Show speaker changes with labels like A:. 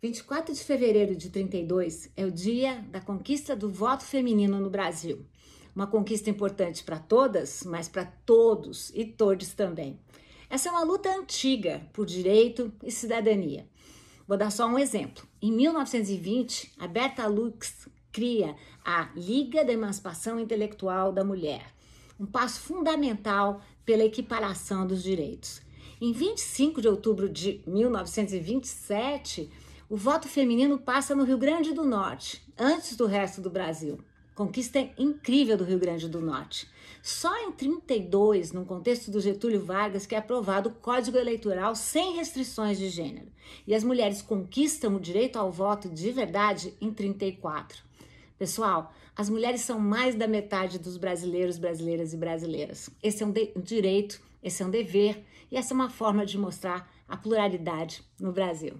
A: 24 de fevereiro de 32 é o dia da conquista do voto feminino no Brasil. Uma conquista importante para todas, mas para todos e todos também. Essa é uma luta antiga por direito e cidadania. Vou dar só um exemplo. Em 1920, a Berta Lux cria a Liga da Emancipação Intelectual da Mulher, um passo fundamental pela equiparação dos direitos. Em 25 de outubro de 1927, o voto feminino passa no Rio Grande do Norte, antes do resto do Brasil. Conquista incrível do Rio Grande do Norte. Só em 32, no contexto do Getúlio Vargas, que é aprovado o Código Eleitoral sem restrições de gênero. E as mulheres conquistam o direito ao voto de verdade em 34. Pessoal, as mulheres são mais da metade dos brasileiros, brasileiras e brasileiras. Esse é um direito, esse é um dever e essa é uma forma de mostrar a pluralidade no Brasil.